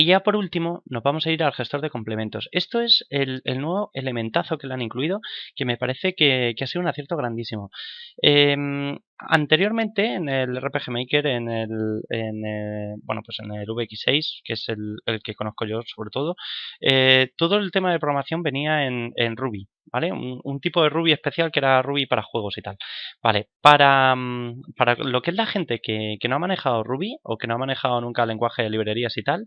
Y ya por último nos vamos a ir al gestor de complementos. Esto es el, nuevo elementazo que le han incluido que me parece que, ha sido un acierto grandísimo. Em, anteriormente en el RPG Maker, en el, en el, eh, bueno, pues en el VX6, que es el, que conozco yo sobre todo, eh, todo el tema de programación venía en Ruby. ¿vale? Un, tipo de Ruby especial que era Ruby para juegos y tal. Vale, para, mm, para lo que es la gente que, que, no ha manejado Ruby o que no ha manejado nunca lenguaje de librerías y tal,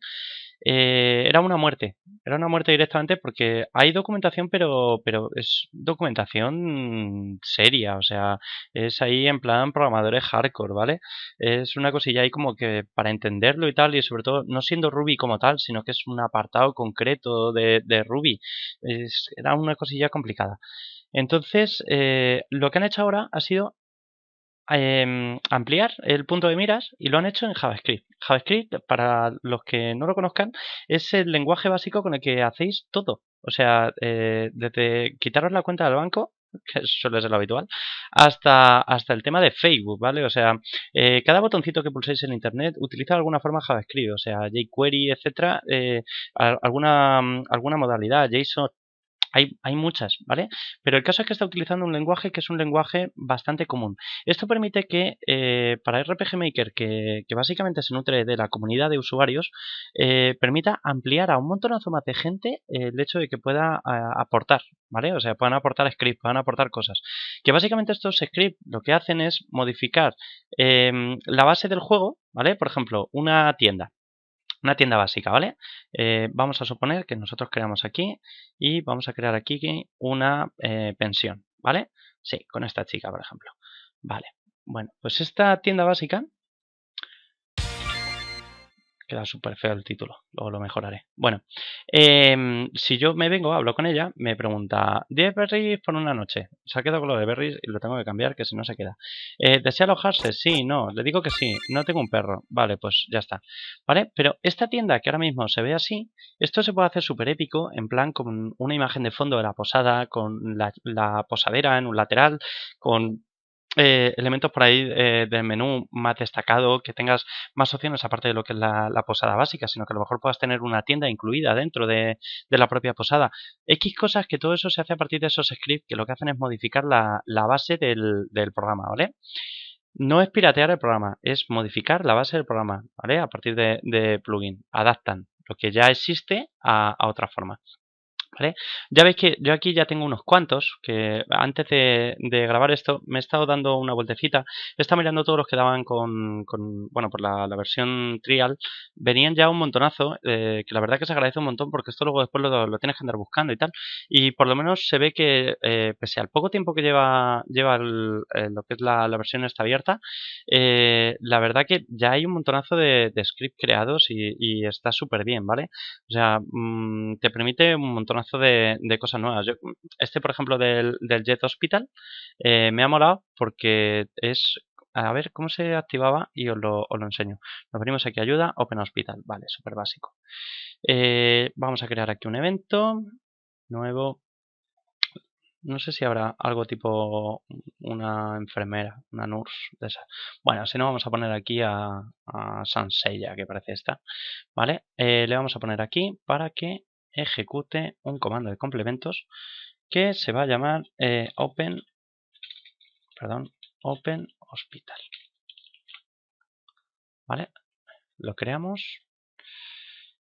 eh, era una muerte, era una muerte directamente porque hay documentación, pero, pero es documentación seria, o sea, es ahí en plan programadores hardcore, ¿vale? Es una cosilla ahí como que para entenderlo y tal, y sobre todo no siendo Ruby como tal, sino que es un apartado concreto de, Ruby, es, era una cosilla complicada. Entonces, eh, lo que han hecho ahora ha sido eh, ampliar el punto de miras y lo han hecho en JavaScript. JavaScript, para los que no lo conozcan, es el lenguaje básico con el que hacéis todo. O sea, eh, desde quitaros la cuenta del banco, que suele ser lo habitual, hasta, hasta el tema de Facebook, ¿vale? O sea, eh, cada botoncito que pulséis en Internet utiliza de alguna forma JavaScript, o sea, jQuery, etcétera, eh, alguna, alguna modalidad, JSON, hay, muchas, ¿vale? Pero el caso es que está utilizando un lenguaje que es un lenguaje bastante común. Esto permite que eh, para RPG Maker, que, básicamente se nutre de la comunidad de usuarios, eh, permita ampliar a un montón más de gente eh, el hecho de que pueda eh, aportar, ¿vale? O sea, puedan aportar scripts, puedan aportar cosas. Que básicamente estos scripts lo que hacen es modificar la base del juego, ¿vale? Por ejemplo, una tienda, una tienda básica, ¿vale? Eh, vamos a suponer que nosotros creamos aquí y vamos a crear aquí una eh, pensión, ¿vale? Sí, con esta chica, por ejemplo. Vale, bueno, pues esta tienda básica Queda súper feo el título, luego lo mejoraré. Bueno, em, si yo me vengo, hablo con ella, me pregunta 10 berries por una noche. Se ha quedado con lo de berries y lo tengo que cambiar, que si no se queda. Eh, ¿Desea alojarse? Sí, no, le digo que sí, no tengo un perro. Vale, pues ya está. ¿Vale? Pero esta tienda que ahora mismo se ve así, esto se puede hacer súper épico, en plan con una imagen de fondo de la posada, con la, la posadera en un lateral, con eh, elementos por ahí eh, del menú más destacado, que tengas más opciones aparte de lo que es la, posada básica, sino que a lo mejor puedas tener una tienda incluida dentro de, la propia posada. X cosas que todo eso se hace a partir de esos scripts que lo que hacen es modificar la, base del, programa, ¿vale? No es piratear el programa, es modificar la base del programa, ¿vale? A partir de, plugin. Adaptan lo que ya existe a, a otra forma. ¿Vale? Ya veis que yo aquí ya tengo unos cuantos, que antes de, grabar esto me he estado dando una vueltecita, he estado mirando todos los que daban con, bueno, por la, versión trial, venían ya un montonazo, eh, que la verdad que se agradece un montón porque esto luego después lo, tienes que andar buscando y tal, y por lo menos se ve que eh, pese al poco tiempo que lleva, lleva eh, lo que es la, versión está abierta, la verdad que ya hay un montonazo de, de script creados y, está súper bien, ¿vale? O sea, mm, te permite un montonazo de, cosas nuevas. este, por ejemplo, del, del Jet Hospital, eh, me ha molado porque es a ver cómo se activaba y os lo, os lo, enseño. Nos venimos aquí ayuda, Open Hospital, vale, súper básico. Eh, vamos a crear aquí un evento nuevo. No sé si habrá algo tipo una enfermera, una nurse de Bueno, si no, vamos a poner aquí a, a Sansella, que parece esta. ¿Vale? Eh, le vamos a poner aquí para que ejecute un comando de complementos que se va a llamar eh, open, perdón, open hospital. ¿Vale? Lo creamos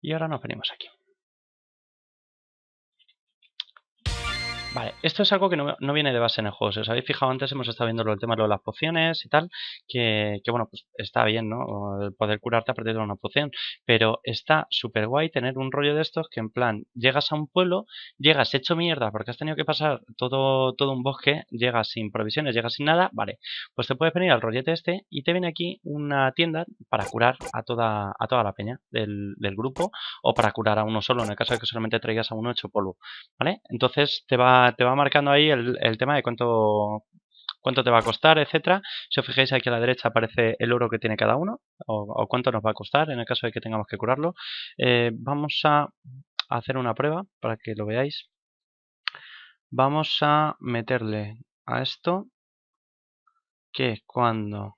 y ahora nos venimos aquí. Vale, esto es algo que no, viene de base en el juego. Si os habéis fijado antes, hemos estado viendo el tema de, las pociones y tal, que, que, bueno, pues está bien, ¿no? El poder curarte a partir de una poción. Pero está súper guay tener un rollo de estos que en plan, llegas a un pueblo, llegas hecho mierda porque has tenido que pasar todo, todo un bosque, llegas sin provisiones, llegas sin nada, vale. Pues te puedes venir al rollete este y te viene aquí una tienda para curar a toda, a toda la peña del, grupo o para curar a uno solo, en el caso de que solamente traigas a uno hecho polvo, ¿vale? Entonces te va te va marcando ahí el, tema de cuánto, cuánto te va a costar, etcétera. Si os fijáis aquí a la derecha aparece el oro que tiene cada uno o, cuánto nos va a costar en el caso de que tengamos que curarlo. Eh, vamos a hacer una prueba para que lo veáis. Vamos a meterle a esto que cuando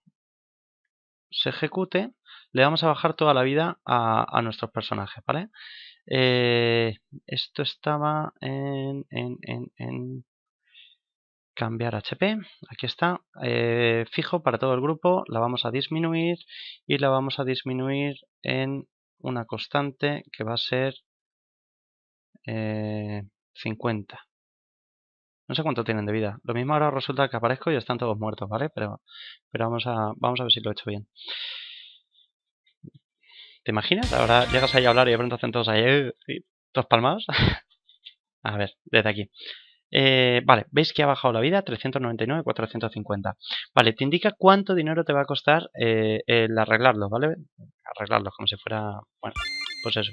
se ejecute le vamos a bajar toda la vida a, a nuestros personajes, ¿vale? Eh, esto estaba en, en, en, cambiar HP. Aquí está. Eh, fijo para todo el grupo. La vamos a disminuir y la vamos a disminuir en una constante que va a ser 50. Eh, no sé cuánto tienen de vida. Lo mismo ahora resulta que aparezco y están todos muertos, ¿vale? Pero, pero vamos, a, vamos a ver si lo he hecho bien. ¿Te imaginas? Ahora llegas ahí a hablar y de pronto hacen todos ahí, todos palmados. a ver, desde aquí. Eh, vale, veis que ha bajado la vida, 399, 450. Vale, te indica cuánto dinero te va a costar eh, el arreglarlo, ¿vale? Arreglarlo, como si fuera... Bueno, pues eso.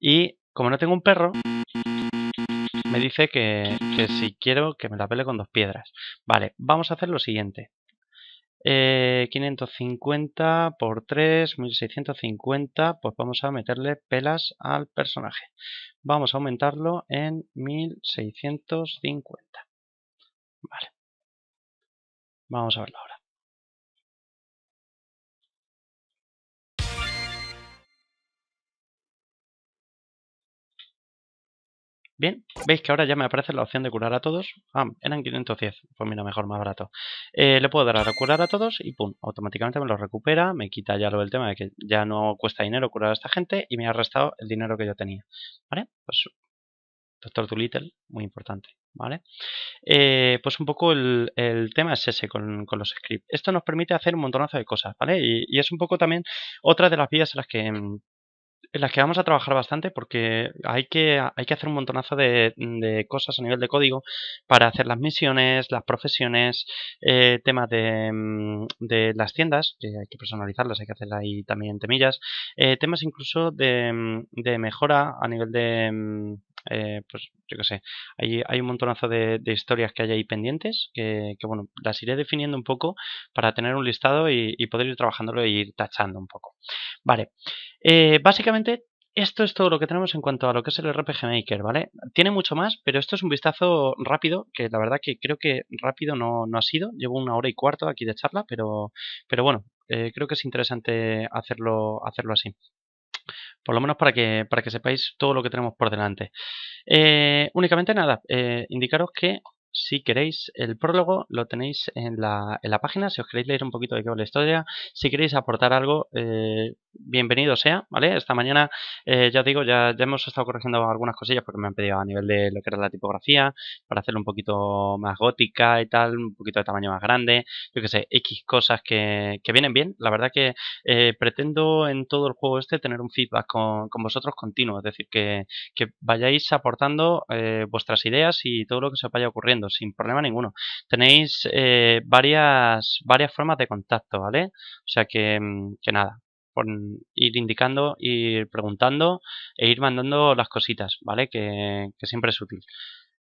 Y como no tengo un perro, me dice que si quiero que me la pele con dos piedras. Vale, vamos a hacer lo siguiente. 550 eh, por 3, 1650, pues vamos a meterle pelas al personaje. Vamos a aumentarlo en 1650. Vale. Vamos a verlo ahora. Bien, veis que ahora ya me aparece la opción de curar a todos. Ah, eran 510, pues mira, mejor, más barato. Eh, le puedo dar a curar a todos y pum, automáticamente me lo recupera, me quita ya lo del tema de que ya no cuesta dinero curar a esta gente y me ha restado el dinero que yo tenía. ¿Vale? Pues Doctor Doolittle, muy importante, ¿vale? Eh, pues un poco el, tema es ese con, los scripts. Esto nos permite hacer un montonazo de cosas, ¿vale? Y, y, es un poco también otra de las vías en las que mm, en las que vamos a trabajar bastante porque hay que, hay que hacer un montonazo de, cosas a nivel de código para hacer las misiones, las profesiones, eh, temas mm, de, las tiendas, que hay que personalizarlas, hay que hacerla ahí también temillas, eh, temas incluso mm, de, mejora a nivel de mm, eh, pues yo qué sé, hay, hay un montonazo de, historias que hay ahí pendientes, que, bueno, las iré definiendo un poco para tener un listado y, poder ir trabajándolo e ir tachando un poco. Vale, eh, básicamente esto es todo lo que tenemos en cuanto a lo que es el RPG Maker, ¿vale? Tiene mucho más, pero esto es un vistazo rápido, que la verdad que creo que rápido no, ha sido. Llevo una hora y cuarto aquí de charla, pero, bueno, eh, creo que es interesante hacerlo, hacerlo así por lo menos para que, para que sepáis todo lo que tenemos por delante. Eh, únicamente nada, eh, indicaros que si queréis, el prólogo lo tenéis en la, en la página, si os queréis leer un poquito de qué va la historia, si queréis aportar algo, eh, bienvenido sea, ¿vale? Esta mañana, eh, ya digo, ya, ya, hemos estado corrigiendo algunas cosillas porque me han pedido a nivel de lo que era la tipografía, para hacerlo un poquito más gótica y tal, un poquito de tamaño más grande, yo que sé, X cosas que, vienen bien. La verdad que eh, pretendo en todo el juego este tener un feedback con, vosotros continuo, es decir, que, que vayáis aportando vuestras ideas y todo lo que se os vaya ocurriendo sin problema ninguno. Tenéis eh, varias, varias formas de contacto, ¿vale? O sea que, mm, que nada, por ir indicando, ir preguntando e ir mandando las cositas, ¿vale? Que, que siempre es útil.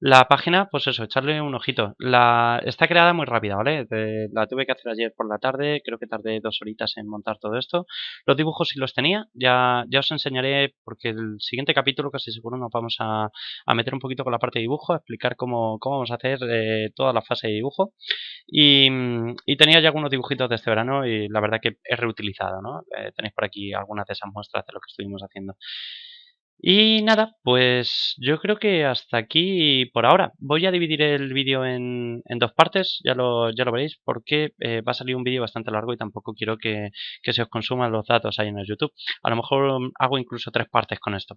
La página, pues eso, echarle un ojito. La, está creada muy rápida, ¿vale? la tuve que hacer ayer por la tarde, creo que tardé dos horitas en montar todo esto. Los dibujos sí los tenía, ya, ya os enseñaré, porque el siguiente capítulo casi seguro nos vamos a, meter un poquito con la parte de dibujo, explicar cómo, cómo vamos a hacer eh, toda la fase de dibujo. Y, tenía ya algunos dibujitos de este verano y la verdad que he reutilizado, ¿no? Eh, tenéis por aquí algunas de esas muestras de lo que estuvimos haciendo. Y nada, pues yo creo que hasta aquí por ahora. Voy a dividir el vídeo en, dos partes, ya lo, ya veréis, porque eh, va a salir un vídeo bastante largo y tampoco quiero que, que se os consuman los datos ahí en el YouTube. A lo mejor mm, hago incluso tres partes con esto.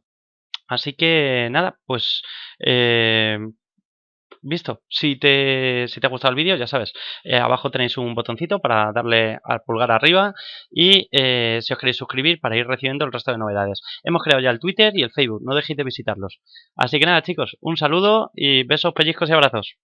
Así que nada, pues eh, visto. Si te, ha gustado el vídeo, ya sabes, eh, abajo tenéis un botoncito para darle al pulgar arriba y eh, si os queréis suscribir para ir recibiendo el resto de novedades. Hemos creado ya el Twitter y el Facebook, no dejéis de visitarlos. Así que nada, chicos, un saludo y besos, pellizcos y abrazos.